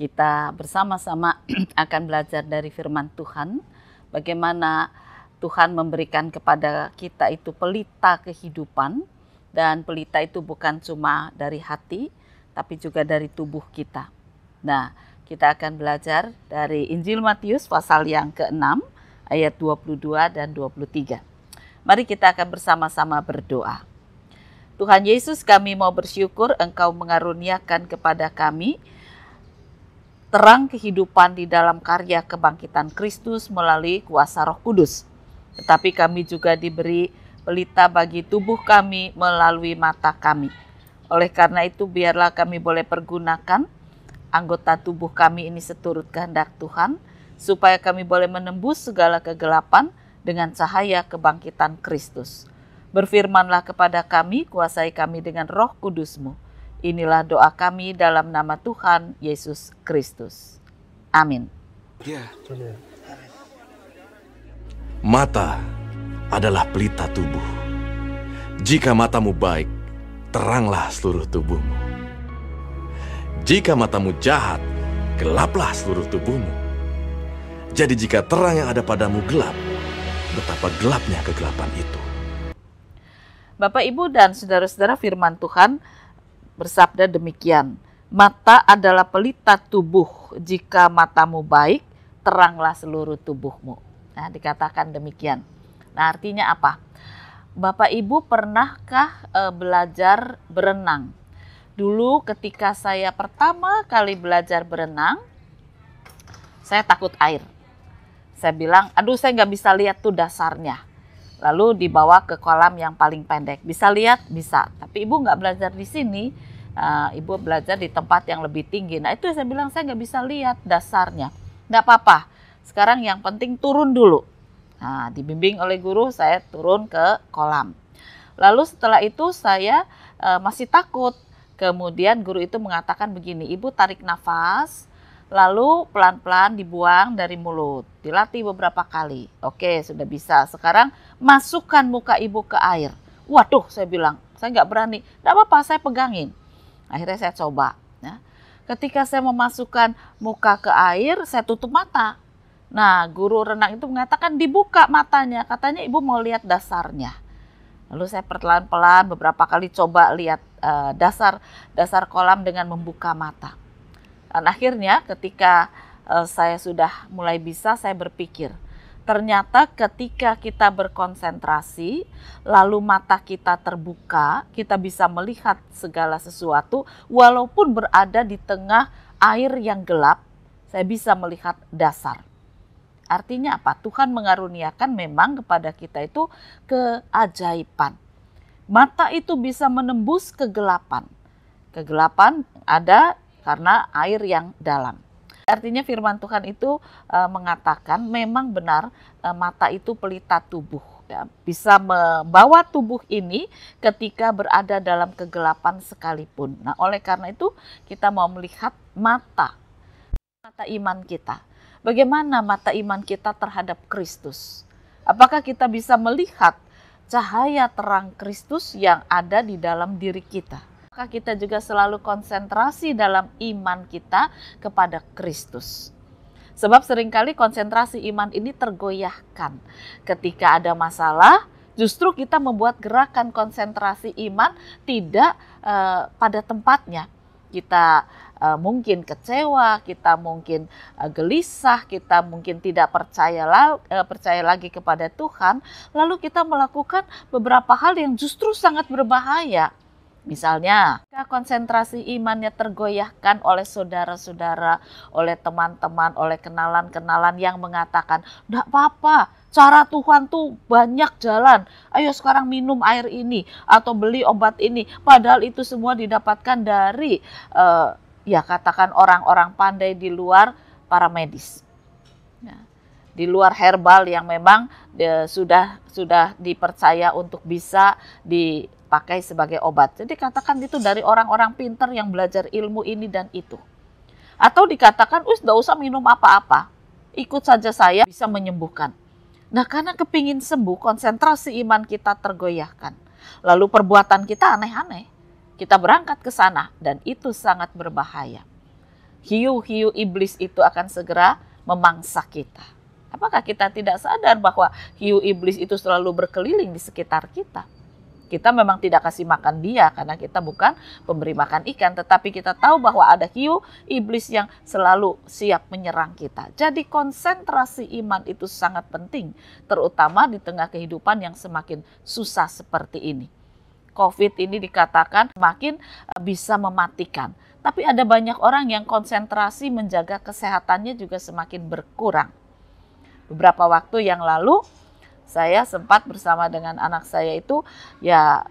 Kita bersama-sama akan belajar dari firman Tuhan, bagaimana Tuhan memberikan kepada kita itu pelita kehidupan, dan pelita itu bukan cuma dari hati, tapi juga dari tubuh kita. Nah, kita akan belajar dari Injil Matius pasal yang ke-6 ayat 22 dan 23. Mari kita akan bersama-sama berdoa. Tuhan Yesus, kami mau bersyukur Engkau mengaruniakan kepada kami terang kehidupan di dalam karya kebangkitan Kristus melalui kuasa Roh Kudus. Tetapi kami juga diberi pelita bagi tubuh kami melalui mata kami. Oleh karena itu biarlah kami boleh pergunakan anggota tubuh kami ini seturut kehendak Tuhan supaya kami boleh menembus segala kegelapan dengan cahaya kebangkitan Kristus. Berfirmanlah kepada kami, kuasai kami dengan roh kudusmu Inilah doa kami dalam nama Tuhan Yesus Kristus. Amin. Ya. Mata adalah pelita tubuh. Jika matamu baik, teranglah seluruh tubuhmu. Jika matamu jahat, gelaplah seluruh tubuhmu. Jadi jika terang yang ada padamu gelap, betapa gelapnya kegelapan itu. Bapak, Ibu, dan saudara-saudara firman Tuhan bersabda demikian, mata adalah pelita tubuh, jika matamu baik, teranglah seluruh tubuhmu. Nah, dikatakan demikian. Nah, artinya apa? Bapak Ibu pernahkah e, belajar berenang? Dulu ketika saya pertama kali belajar berenang, saya takut air. Saya bilang, aduh saya nggak bisa lihat tuh dasarnya lalu dibawa ke kolam yang paling pendek. Bisa lihat? Bisa. Tapi ibu nggak belajar di sini, uh, ibu belajar di tempat yang lebih tinggi. Nah itu saya bilang saya nggak bisa lihat dasarnya. Nggak apa-apa. Sekarang yang penting turun dulu. Nah, dibimbing oleh guru saya turun ke kolam. Lalu setelah itu saya uh, masih takut. Kemudian guru itu mengatakan begini, ibu tarik nafas, lalu pelan-pelan dibuang dari mulut. Dilatih beberapa kali. Oke, sudah bisa. Sekarang masukkan muka ibu ke air. Waduh, saya bilang, saya nggak berani. Nggak apa-apa, saya pegangin. Akhirnya saya coba. Ya. Ketika saya memasukkan muka ke air, saya tutup mata. Nah, guru renang itu mengatakan dibuka matanya. Katanya ibu mau lihat dasarnya. Lalu saya perlahan-pelan beberapa kali coba lihat eh, dasar dasar kolam dengan membuka mata dan akhirnya ketika eh, saya sudah mulai bisa, saya berpikir, ternyata ketika kita berkonsentrasi, lalu mata kita terbuka, kita bisa melihat segala sesuatu, walaupun berada di tengah air yang gelap, saya bisa melihat dasar. Artinya apa? Tuhan mengaruniakan memang kepada kita itu keajaiban. Mata itu bisa menembus kegelapan. Kegelapan ada karena air yang dalam. Artinya firman Tuhan itu e, mengatakan memang benar e, mata itu pelita tubuh ya, bisa membawa tubuh ini ketika berada dalam kegelapan sekalipun. Nah, oleh karena itu kita mau melihat mata mata iman kita. Bagaimana mata iman kita terhadap Kristus? Apakah kita bisa melihat cahaya terang Kristus yang ada di dalam diri kita? maka kita juga selalu konsentrasi dalam iman kita kepada Kristus. Sebab seringkali konsentrasi iman ini tergoyahkan. Ketika ada masalah, justru kita membuat gerakan konsentrasi iman tidak uh, pada tempatnya. Kita uh, mungkin kecewa, kita mungkin uh, gelisah, kita mungkin tidak percaya la uh, percaya lagi kepada Tuhan, lalu kita melakukan beberapa hal yang justru sangat berbahaya. Misalnya, konsentrasi imannya tergoyahkan oleh saudara-saudara, oleh teman-teman, oleh kenalan-kenalan yang mengatakan, tidak apa-apa, cara Tuhan tuh banyak jalan. Ayo sekarang minum air ini atau beli obat ini." Padahal itu semua didapatkan dari uh, ya katakan orang-orang pandai di luar para medis. Nah, di luar herbal yang memang eh, sudah sudah dipercaya untuk bisa di pakai sebagai obat. Jadi katakan itu dari orang-orang pinter yang belajar ilmu ini dan itu. Atau dikatakan, us tidak usah minum apa-apa, ikut saja saya bisa menyembuhkan. Nah karena kepingin sembuh, konsentrasi iman kita tergoyahkan. Lalu perbuatan kita aneh-aneh. Kita berangkat ke sana dan itu sangat berbahaya. Hiu-hiu iblis itu akan segera memangsa kita. Apakah kita tidak sadar bahwa hiu iblis itu selalu berkeliling di sekitar kita? Kita memang tidak kasih makan dia karena kita bukan pemberi makan ikan, tetapi kita tahu bahwa ada hiu iblis yang selalu siap menyerang kita. Jadi konsentrasi iman itu sangat penting, terutama di tengah kehidupan yang semakin susah seperti ini. COVID ini dikatakan makin eh, bisa mematikan. Tapi ada banyak orang yang konsentrasi menjaga kesehatannya juga semakin berkurang. Beberapa waktu yang lalu saya sempat bersama dengan anak saya itu ya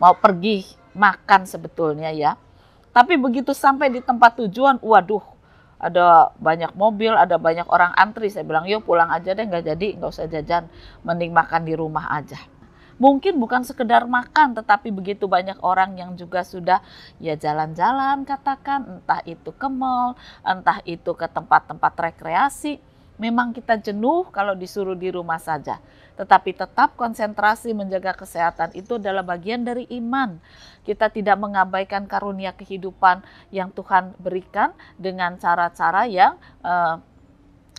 mau pergi makan sebetulnya ya. Tapi begitu sampai di tempat tujuan, waduh ada banyak mobil, ada banyak orang antri. Saya bilang, yuk pulang aja deh, nggak jadi, nggak usah jajan, mending makan di rumah aja. Mungkin bukan sekedar makan, tetapi begitu banyak orang yang juga sudah ya jalan-jalan katakan, entah itu ke mall, entah itu ke tempat-tempat rekreasi. Memang kita jenuh kalau disuruh di rumah saja, tetapi tetap konsentrasi menjaga kesehatan itu adalah bagian dari iman. Kita tidak mengabaikan karunia kehidupan yang Tuhan berikan dengan cara-cara yang uh,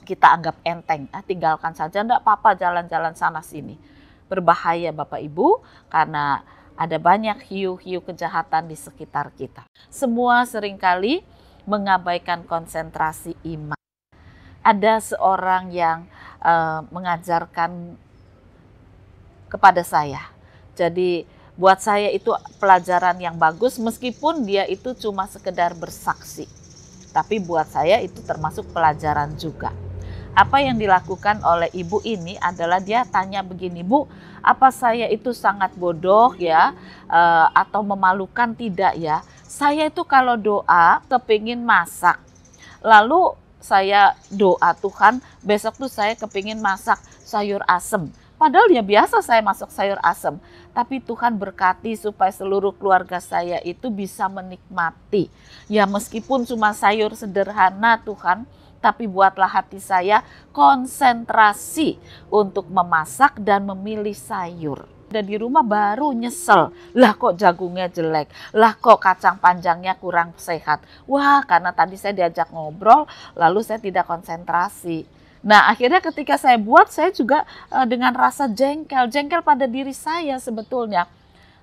kita anggap enteng. Ah, tinggalkan saja, tidak apa-apa jalan-jalan sana sini. Berbahaya Bapak Ibu karena ada banyak hiu-hiu kejahatan di sekitar kita. Semua seringkali mengabaikan konsentrasi iman ada seorang yang uh, mengajarkan kepada saya. Jadi buat saya itu pelajaran yang bagus meskipun dia itu cuma sekedar bersaksi. Tapi buat saya itu termasuk pelajaran juga. Apa yang dilakukan oleh ibu ini adalah dia tanya begini, Bu, apa saya itu sangat bodoh ya e, atau memalukan tidak ya? Saya itu kalau doa kepingin masak, lalu saya doa Tuhan, besok tuh saya kepingin masak sayur asem. Padahal ya biasa saya masak sayur asem. Tapi Tuhan berkati supaya seluruh keluarga saya itu bisa menikmati. Ya meskipun cuma sayur sederhana Tuhan, tapi buatlah hati saya konsentrasi untuk memasak dan memilih sayur ada di rumah baru nyesel. Lah kok jagungnya jelek, lah kok kacang panjangnya kurang sehat. Wah karena tadi saya diajak ngobrol lalu saya tidak konsentrasi. Nah akhirnya ketika saya buat saya juga eh, dengan rasa jengkel, jengkel pada diri saya sebetulnya.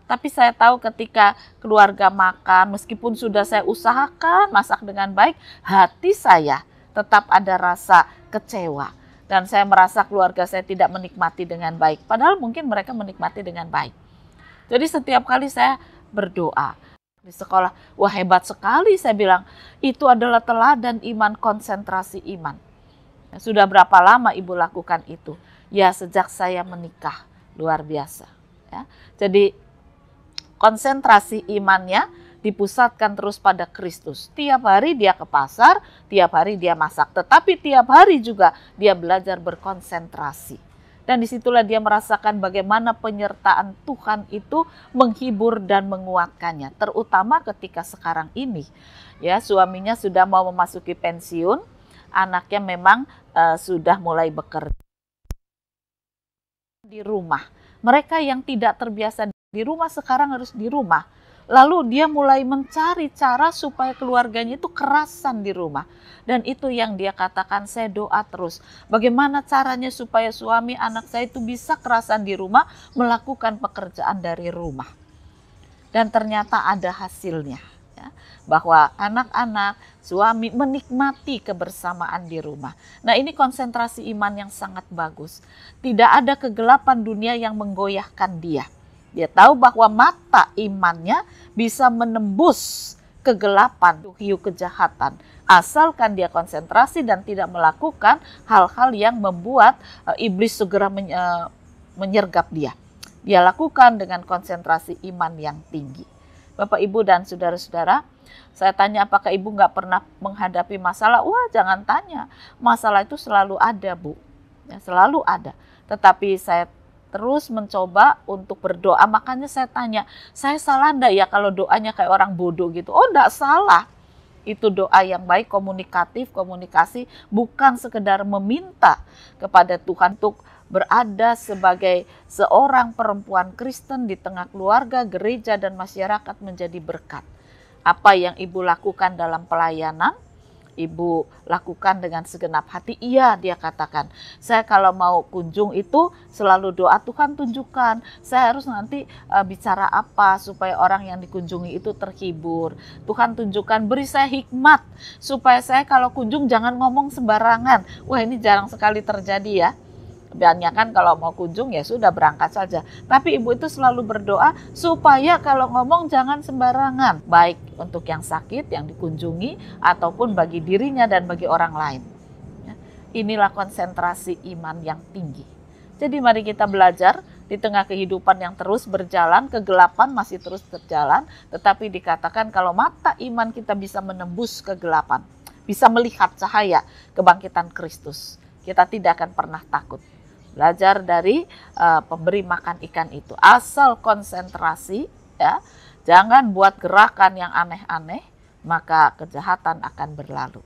Tapi saya tahu ketika keluarga makan, meskipun sudah saya usahakan masak dengan baik, hati saya tetap ada rasa kecewa dan saya merasa keluarga saya tidak menikmati dengan baik. Padahal mungkin mereka menikmati dengan baik. Jadi setiap kali saya berdoa di sekolah, wah hebat sekali saya bilang, itu adalah telah dan iman, konsentrasi iman. Sudah berapa lama ibu lakukan itu? Ya sejak saya menikah, luar biasa. Ya. Jadi konsentrasi imannya dipusatkan terus pada Kristus. Tiap hari dia ke pasar, tiap hari dia masak, tetapi tiap hari juga dia belajar berkonsentrasi. Dan disitulah dia merasakan bagaimana penyertaan Tuhan itu menghibur dan menguatkannya. Terutama ketika sekarang ini, ya suaminya sudah mau memasuki pensiun, anaknya memang uh, sudah mulai bekerja di rumah. Mereka yang tidak terbiasa di rumah sekarang harus di rumah Lalu dia mulai mencari cara supaya keluarganya itu kerasan di rumah. Dan itu yang dia katakan, saya doa terus. Bagaimana caranya supaya suami anak saya itu bisa kerasan di rumah, melakukan pekerjaan dari rumah. Dan ternyata ada hasilnya. Ya, bahwa anak-anak, suami menikmati kebersamaan di rumah. Nah ini konsentrasi iman yang sangat bagus. Tidak ada kegelapan dunia yang menggoyahkan dia dia tahu bahwa mata imannya bisa menembus kegelapan, hiu kejahatan. Asalkan dia konsentrasi dan tidak melakukan hal-hal yang membuat eh, iblis segera eh, menyergap dia. Dia lakukan dengan konsentrasi iman yang tinggi. Bapak, Ibu, dan saudara-saudara, saya tanya apakah Ibu nggak pernah menghadapi masalah? Wah, jangan tanya. Masalah itu selalu ada, Bu. Ya, selalu ada. Tetapi saya terus mencoba untuk berdoa. Makanya saya tanya, saya salah enggak ya kalau doanya kayak orang bodoh gitu? Oh, enggak salah. Itu doa yang baik, komunikatif, komunikasi, bukan sekedar meminta kepada Tuhan untuk berada sebagai seorang perempuan Kristen di tengah keluarga, gereja, dan masyarakat menjadi berkat. Apa yang ibu lakukan dalam pelayanan, Ibu lakukan dengan segenap hati. Iya, dia katakan. Saya kalau mau kunjung itu selalu doa Tuhan tunjukkan. Saya harus nanti uh, bicara apa supaya orang yang dikunjungi itu terhibur. Tuhan tunjukkan, beri saya hikmat supaya saya kalau kunjung jangan ngomong sembarangan. Wah, ini jarang sekali terjadi ya banyak kan kalau mau kunjung ya sudah berangkat saja. Tapi ibu itu selalu berdoa supaya kalau ngomong jangan sembarangan, baik untuk yang sakit yang dikunjungi ataupun bagi dirinya dan bagi orang lain. Ya, inilah konsentrasi iman yang tinggi. Jadi mari kita belajar di tengah kehidupan yang terus berjalan, kegelapan masih terus berjalan, tetapi dikatakan kalau mata iman kita bisa menembus kegelapan, bisa melihat cahaya kebangkitan Kristus. Kita tidak akan pernah takut belajar dari uh, pemberi makan ikan itu asal konsentrasi ya jangan buat gerakan yang aneh-aneh maka kejahatan akan berlalu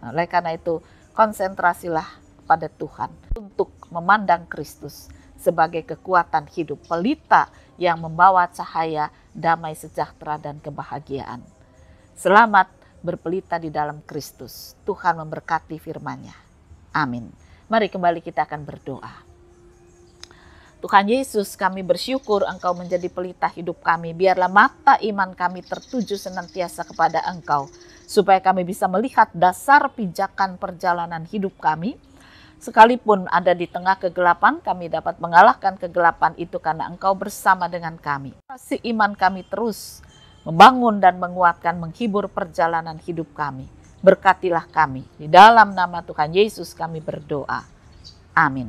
nah, oleh karena itu konsentrasilah pada Tuhan untuk memandang Kristus sebagai kekuatan hidup pelita yang membawa cahaya damai sejahtera dan kebahagiaan selamat berpelita di dalam Kristus Tuhan memberkati firman-Nya amin Mari kembali kita akan berdoa. Tuhan Yesus, kami bersyukur Engkau menjadi pelita hidup kami. Biarlah mata iman kami tertuju senantiasa kepada Engkau, supaya kami bisa melihat dasar pijakan perjalanan hidup kami. Sekalipun ada di tengah kegelapan, kami dapat mengalahkan kegelapan itu karena Engkau bersama dengan kami. Kasih iman kami terus membangun dan menguatkan, menghibur perjalanan hidup kami berkatilah kami. Di dalam nama Tuhan Yesus kami berdoa. Amin.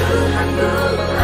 Tuhan